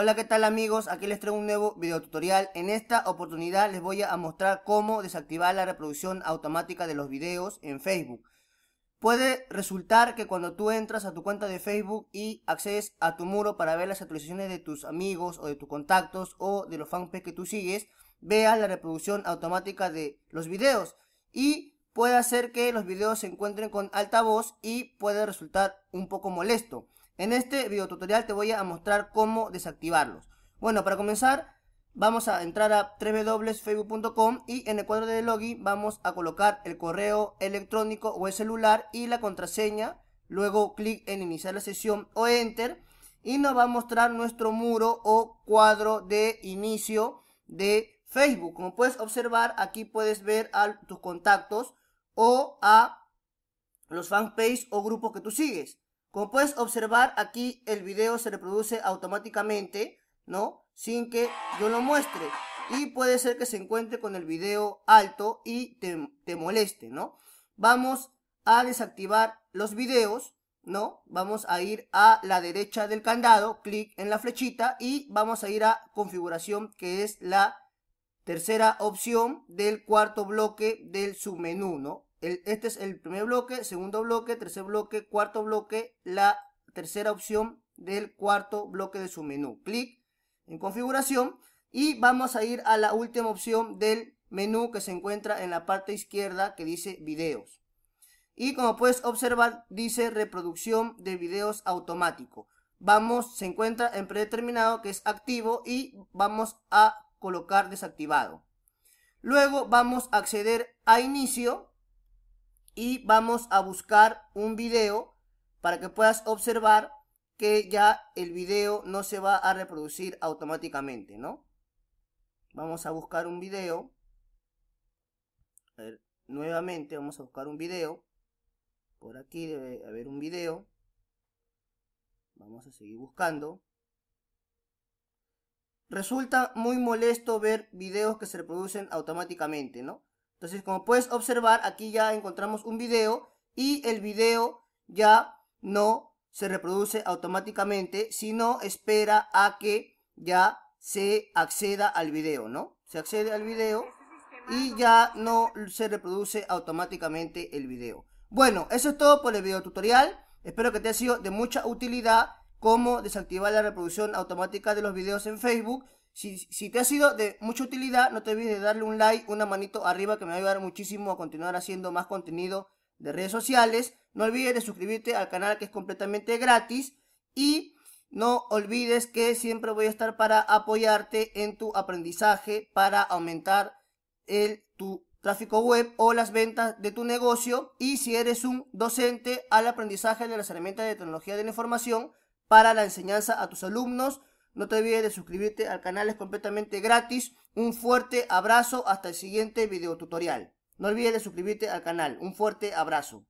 Hola qué tal amigos, aquí les traigo un nuevo video tutorial. En esta oportunidad les voy a mostrar cómo desactivar la reproducción automática de los videos en Facebook. Puede resultar que cuando tú entras a tu cuenta de Facebook y accedes a tu muro para ver las actualizaciones de tus amigos o de tus contactos o de los fanpages que tú sigues, veas la reproducción automática de los videos y puede hacer que los videos se encuentren con altavoz y puede resultar un poco molesto. En este video tutorial te voy a mostrar cómo desactivarlos. Bueno, para comenzar vamos a entrar a www.facebook.com y en el cuadro de login vamos a colocar el correo electrónico o el celular y la contraseña. Luego clic en iniciar la sesión o enter y nos va a mostrar nuestro muro o cuadro de inicio de Facebook. Como puedes observar, aquí puedes ver a tus contactos o a los fanpages o grupos que tú sigues. Como puedes observar, aquí el video se reproduce automáticamente, ¿no? Sin que yo lo muestre. Y puede ser que se encuentre con el video alto y te, moleste, ¿no? Vamos a desactivar los videos, ¿no? Vamos a ir a la derecha del candado, clic en la flechita y vamos a ir a configuración, que es la tercera opción del cuarto bloque del submenú, ¿no? este es el primer bloque, segundo bloque, tercer bloque, cuarto bloque, la tercera opción del cuarto bloque de su menú. Clic en configuración y vamos a ir a la última opción del menú que se encuentra en la parte izquierda que dice videos. Y como puedes observar dice reproducción de videos automático. Vamos, se encuentra en predeterminado que es activo y vamos a colocar desactivado. Luego vamos a acceder a inicio y vamos a buscar un video para que puedas observar que ya el video no se va a reproducir automáticamente, ¿no? Vamos a buscar un video. A ver, nuevamente vamos a buscar un video. Por aquí debe haber un video. Vamos a seguir buscando. Resulta muy molesto ver videos que se reproducen automáticamente, ¿no? Entonces, como puedes observar, aquí ya encontramos un video y el video ya no se reproduce automáticamente, sino espera a que ya se acceda al video, ¿no? Se accede al video y ya no se reproduce automáticamente el video. Bueno, eso es todo por el video tutorial. Espero que te haya sido de mucha utilidad cómo desactivar la reproducción automática de los videos en Facebook. Si, te ha sido de mucha utilidad, no te olvides de darle un like, una manito arriba que me va a ayudar muchísimo a continuar haciendo más contenido de redes sociales. No olvides de suscribirte al canal que es completamente gratis y no olvides que siempre voy a estar para apoyarte en tu aprendizaje para aumentar el, tu tráfico web o las ventas de tu negocio y si eres un docente al aprendizaje de las herramientas de tecnología de la información para la enseñanza a tus alumnos no te olvides de suscribirte al canal, es completamente gratis. Un fuerte abrazo hasta el siguiente video tutorial. No olvides de suscribirte al canal. Un fuerte abrazo.